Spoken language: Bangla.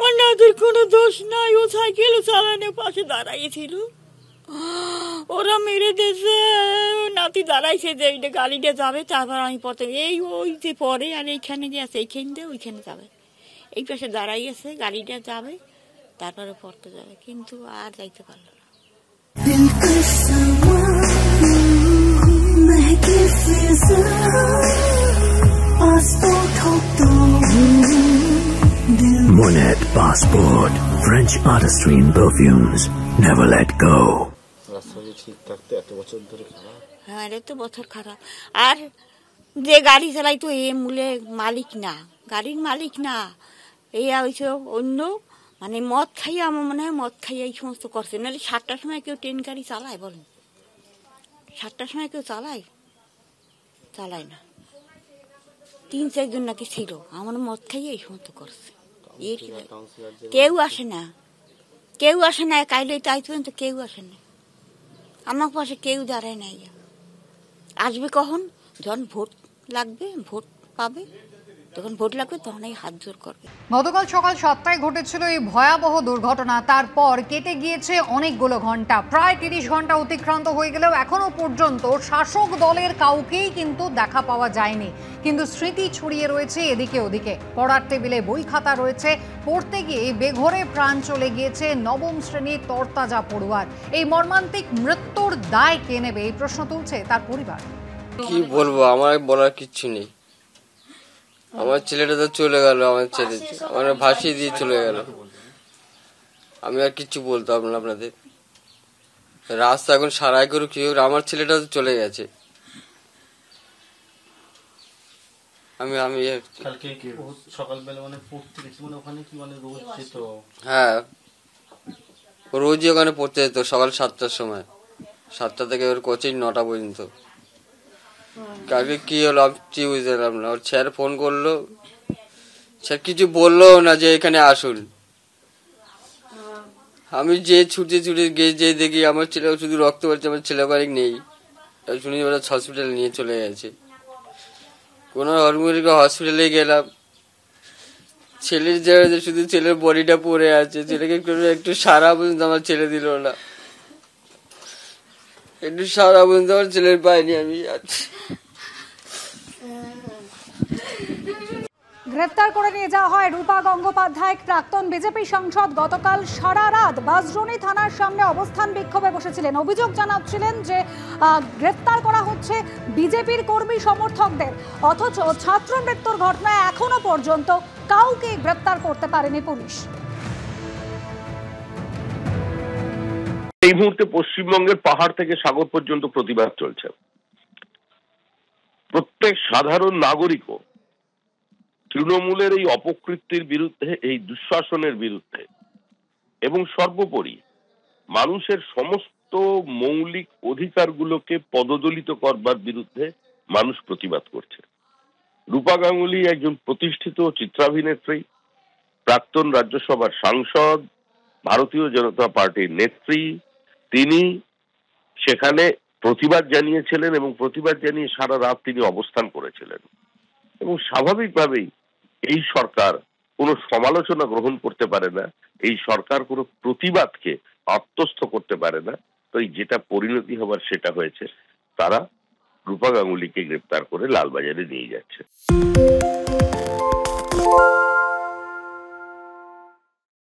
আমার নাদের কোনো দোষ নাই ও সাইকেল চালানোর পাশে দাঁড়াইছিল ওরা মেরে দেশে নাতি দাঁড়াইছে যে এইটা গাড়িটা যাবে তারপর আমি পথে এই ওই যে পরে আর এইখানে যে আছে এইখান দিয়ে ওইখানে যাবে এই পাশে দাঁড়াই আছে গাড়িটা যাবে তারপরে পড়তে যাবে কিন্তু আর যাইতে পারলো Bonnet Passport, French artistry in perfumes. Never let go. হ্যাঁ রে তো বছর খারাপ আর যে গাড়ি চালাই তো এ মূলে মালিক না গাড়ির মালিক না এই হয়েছে অন্য মানে মদ খাইয়ে আমার মনে হয় মদ খাইয়ে এই সমস্ত করছে নাহলে সাতটার সময় কেউ ট্রেন গাড়ি চালায় বলেন সাতটার সময় কেউ চালায় চালায় না তিন চারজন নাকি ছিল আমার মদ খাইয়ে এই সমস্ত করছে কেউ আসে না কেউ আসে না কাইলেই তাই পর্যন্ত কেউ আসে না আমার পাশে কেউ দাঁড়ায় নাই আসবে কখন যখন ভোট লাগবে ভোট পাবে যখন ভোট লাগবে তখন এই হাত জোর করবে গতকাল সকাল সাতটায় ঘটেছিল এই ভয়াবহ দুর্ঘটনা তারপর কেটে গিয়েছে অনেকগুলো ঘন্টা প্রায় তিরিশ ঘন্টা অতিক্রান্ত হয়ে গেলেও এখনো পর্যন্ত শাসক দলের কাউকেই কিন্তু দেখা পাওয়া যায়নি কিন্তু স্মৃতি ছড়িয়ে রয়েছে এদিকে ওদিকে পড়ার টেবিলে বই খাতা রয়েছে পড়তে গিয়ে বেঘরে প্রাণ চলে গিয়েছে নবম শ্রেণীর তরতাজা পড়ুয়ার এই মর্মান্তিক মৃত্যুর দায় কে নেবে এই প্রশ্ন তুলছে তার পরিবার কি বলবো আমার বলার কিচ্ছু নেই আমার ছেলেটা তো চলে গেল আমার ছেলে আমার ভাসিয়ে দিয়ে চলে গেল আমি আর কিচ্ছু বলতাম না আপনাদের রাস্তা এখন সারাই করুক কি আমার ছেলেটা তো চলে গেছে আমি আমি মানে মানে মানে হ্যাঁ রোজই ওখানে পড়তে যেত সকাল সাতটার সময় সাতটা থেকে ওর কোচিং নটা পর্যন্ত কাকে কি হলো আমি বুঝতে পারলাম না ওর স্যার ফোন করলো স্যার কিছু বললো না যে এখানে আসুন আমি যে ছুটে ছুটে গিয়ে যে দেখি আমার ছেলে শুধু রক্ত পড়ছে আমার ছেলে বাড়ি নেই শুনি ওরা হসপিটালে নিয়ে চলে গেছে কোনো হরমুরিকে হসপিটালে গেলাম ছেলের জায়গায় শুধু ছেলের বডিটা পড়ে আছে ছেলেকে একটু সারা পর্যন্ত আমার ছেলে দিল না একটু সারা বন্ধু আমার ছেলের পায়নি আমি গ্রেপ্তার করে নিয়ে যাওয়া হয় রূপা গঙ্গোপাধ্যায় প্রাক্তন বিজেপি সাংসদ গতকাল সারা রাত বাজরুনি থানার সামনে অবস্থান বিক্ষোভে বসেছিলেন অভিযোগ জানাচ্ছিলেন যে গ্রেপ্তার করা হচ্ছে বিজেপির কর্মী সমর্থকদের অথচ ছাত্র মৃত্যুর ঘটনায় এখনো পর্যন্ত কাউকে গ্রেপ্তার করতে পারেনি পুলিশ এই মুহূর্তে পশ্চিমবঙ্গের পাহাড় থেকে সাগর পর্যন্ত প্রতিবাদ চলছে প্রত্যেক সাধারণ নাগরিকও তৃণমূলের এই অপকৃতির বিরুদ্ধে এই দুঃশাসনের বিরুদ্ধে এবং সর্বোপরি মানুষের সমস্ত মৌলিক অধিকারগুলোকে পদদলিত করবার বিরুদ্ধে মানুষ প্রতিবাদ করছে রূপা গাঙ্গুলি একজন প্রতিষ্ঠিত চিত্রাভিনেত্রী প্রাক্তন রাজ্যসভার সাংসদ ভারতীয় জনতা পার্টির নেত্রী তিনি সেখানে প্রতিবাদ জানিয়েছিলেন এবং প্রতিবাদ জানিয়ে সারা রাত তিনি অবস্থান করেছিলেন এবং স্বাভাবিকভাবেই এই সরকার কোনো সমালোচনা গ্রহণ করতে পারে না এই সরকার কোনো প্রতিবাদকে আত্মস্থ করতে পারে না তো যেটা পরিণতি হবার সেটা হয়েছে তারা রূপা গাঙ্গুলিকে গ্রেপ্তার করে লালবাজারে নিয়ে যাচ্ছে